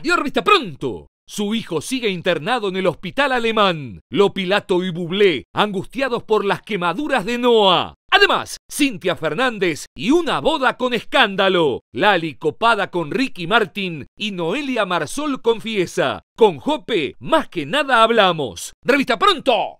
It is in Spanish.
¡Adiós, revista pronto! Su hijo sigue internado en el hospital alemán. Lopilato y Bublé, angustiados por las quemaduras de Noah. Además, Cintia Fernández y una boda con escándalo. Lali copada con Ricky Martin y Noelia Marsol confiesa. Con Jope, más que nada hablamos. ¡Revista pronto!